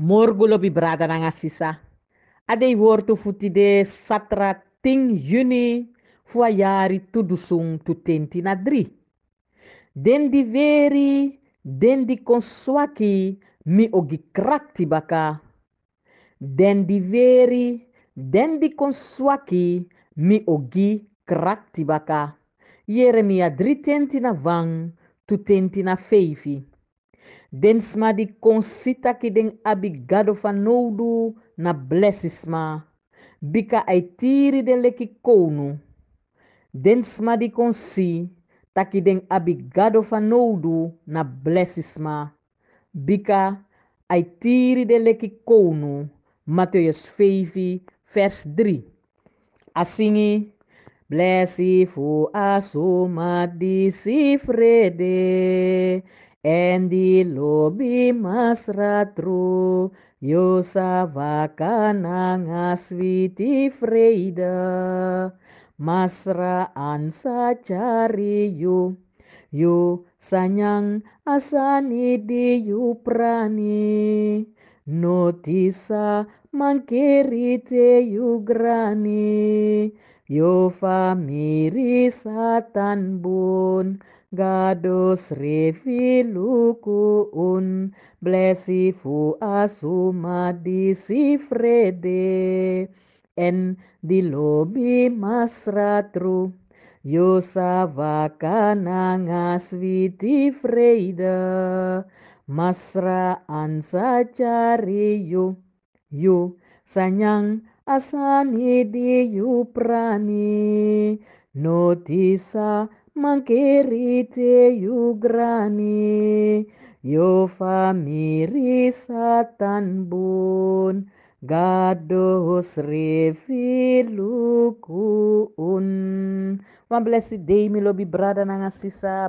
Morgulo bi na nga sisa. Aday wortu futide satrating yuni fuayari tudusung tutenti na dri. dendi veri, dendi di consuaki mi ogi krakti baka. dendi veri, dendi di consuaki mi ogi krakti baka. Yeremia dritenti na vang tutenti na feifi. Densma di konsita ki den abigado nou na blessisma. Bika aitiri den leki konu. Densma di konsi taki den abigado fanoudu na blessisma. Bika aitiri den konu. Matthäus 5 vers 3. Asingi blessifu asuma di si Endi lobi masratru yosavakana ngaswiti freida masra ansa cari yu yu sanyang asani di yu prani notisa mangkiri te yu grani famiri satan bun gados revilukuun blesifu asuma disifrede en dilobi masratru ngaswi ngaswiti freida masra ansa cari yu yu sanyang asanidiu prani notisa mankerite iu grani io famiri satan bun gados refilukuun one blessed day my lovely brother and sister